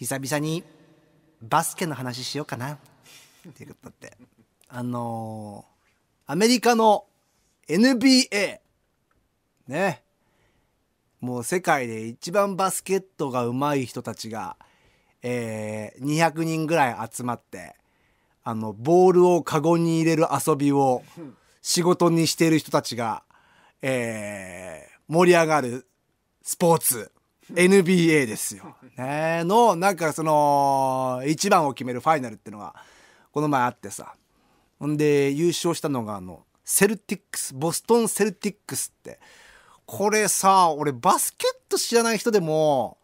久々にバスケの話しようかなっていうことてあのー、アメリカの NBA ねもう世界で一番バスケットがうまい人たちが、えー、200人ぐらい集まってあのボールをカゴに入れる遊びを仕事にしている人たちが、えー、盛り上がるスポーツ NBA ですよ。ね、のなんかその一番を決めるファイナルっていうのがこの前あってさほんで優勝したのがあのセルティックスボストン・セルティックスってこれさ俺バスケット知らない人でも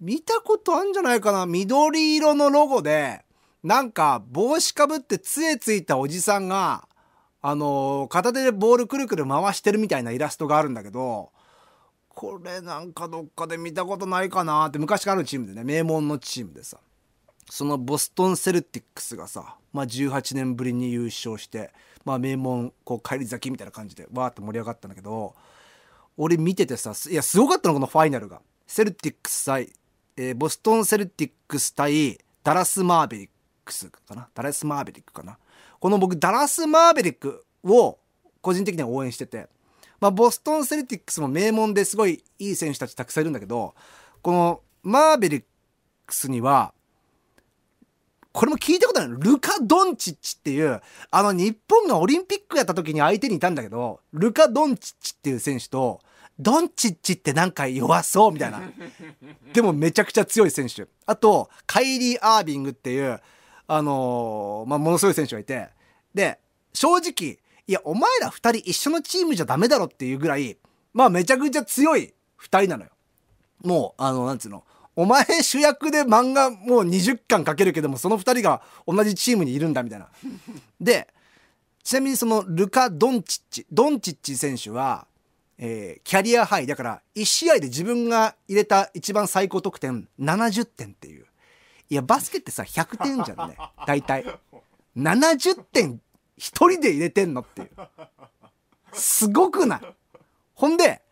見たことあんじゃないかな緑色のロゴでなんか帽子かぶって杖ついたおじさんがあの片手でボールくるくる回してるみたいなイラストがあるんだけどこれなんかどっかで見たことないかなって昔からのチームでね名門のチームでさそのボストン・セルティックスがさ、まあ、18年ぶりに優勝して、まあ、名門こう返り咲きみたいな感じでわーって盛り上がったんだけど俺見ててさいやすごかったのこのファイナルがセルティックス対、えー、ボストン・セルティックス対ダラス・マーベリックスかなダラス・マーベリックかなこの僕ダラス・マーベリックを個人的には応援しててまあ、ボストン・セルティックスも名門ですごいいい選手たちたくさんいるんだけどこのマーベリックスにはこれも聞いたことないルカ・ドンチッチっていうあの日本がオリンピックやった時に相手にいたんだけどルカ・ドンチッチっていう選手とドンチッチってなんか弱そうみたいな でもめちゃくちゃ強い選手あとカイリー・アービングっていうあのー、まあ、ものすごい選手がいてで正直いや、お前ら二人一緒のチームじゃダメだろっていうぐらい、まあめちゃくちゃ強い二人なのよ。もう、あの、なんつうの。お前主役で漫画もう20巻書けるけども、その二人が同じチームにいるんだみたいな。で、ちなみにそのルカ・ドンチッチ、ドンチッチ選手は、えー、キャリアハイ。だから、1試合で自分が入れた一番最高得点、70点っていう。いや、バスケってさ、100点じゃんね。大体。70点一人で入れてんのっていう。すごくないほんで、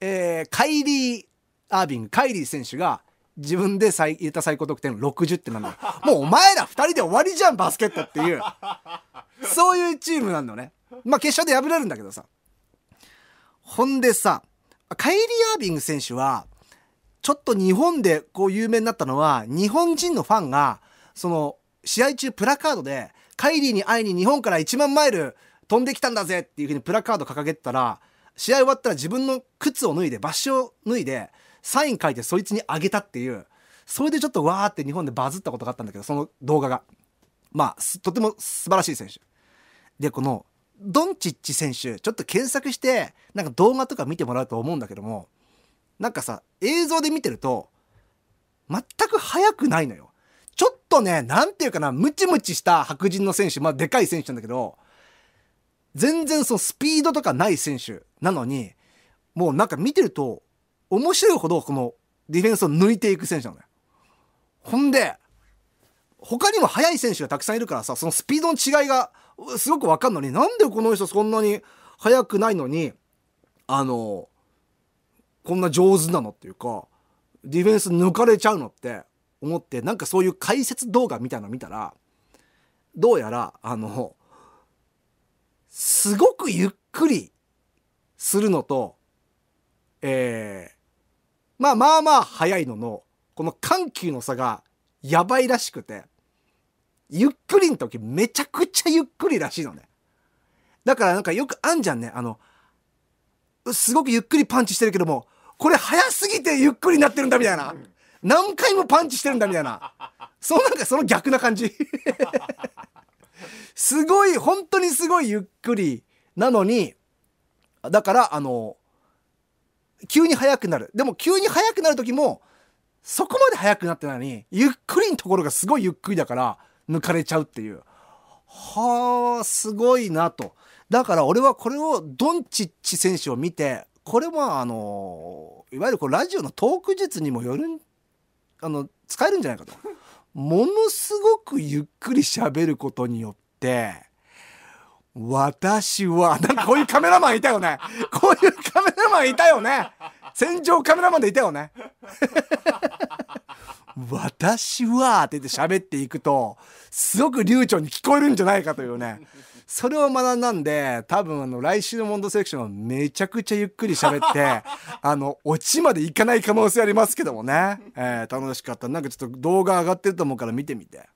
えー、カイリー・アービング、カイリー選手が、自分で入れた最高得点60ってなのもうお前ら2人で終わりじゃんバスケットっていうそういうチームなんのねまあ決勝で敗れるんだけどさほんでさカイリー・アービング選手はちょっと日本でこう有名になったのは日本人のファンがその試合中プラカードでカイリーに会いに日本から1万マイル飛んできたんだぜっていうふうにプラカード掲げてたら、試合終わったら自分の靴を脱いで、バッシュを脱いで、サイン書いてそいつにあげたっていう、それでちょっとわーって日本でバズったことがあったんだけど、その動画が。まあ、とても素晴らしい選手。で、この、ドンチッチ選手、ちょっと検索して、なんか動画とか見てもらうと思うんだけども、なんかさ、映像で見てると、全く速くないのよ。ちょっとね、なんていうかな、ムチムチした白人の選手、まあでかい選手なんだけど、全然そのスピードとかない選手なのに、もうなんか見てると、面白いほどこのディフェンスを抜いていく選手なのよ。ほんで、他にも速い選手がたくさんいるからさ、そのスピードの違いがすごくわかんのに、なんでこの人そんなに速くないのに、あの、こんな上手なのっていうか、ディフェンス抜かれちゃうのって、思ってなんかそういう解説動画みたいなの見たらどうやらあのすごくゆっくりするのとえー、まあまあまあ早いののこの緩急の差がやばいらしくてゆっくりの時めちゃくちゃゆっくりらしいのねだからなんかよくあんじゃんねあのすごくゆっくりパンチしてるけどもこれ早すぎてゆっくりになってるんだみたいな。何回もパンチしてるんだみたいな。そうなんかその逆な感じ。すごい、本当にすごいゆっくりなのに、だからあの、急に速くなる。でも急に速くなる時も、そこまで速くなってないのに、ゆっくりのところがすごいゆっくりだから、抜かれちゃうっていう。はあ、すごいなと。だから俺はこれをドンチッチ選手を見て、これはあの、いわゆるこうラジオのトーク術にもよるんあの使えるんじゃないかと。ものすごくゆっくり喋ることによって私はなんかこういうカメラマンいたよねこういうカメラマンいたよね戦場カメラマンでいたよね私はって言って喋っていくとすごく流暢に聞こえるんじゃないかというねそれを学んだんで、多分あの、来週のモンドセレクションはめちゃくちゃゆっくり喋って、あの、オチまでいかない可能性ありますけどもね。えー、楽しかった。なんかちょっと動画上がってると思うから見てみて。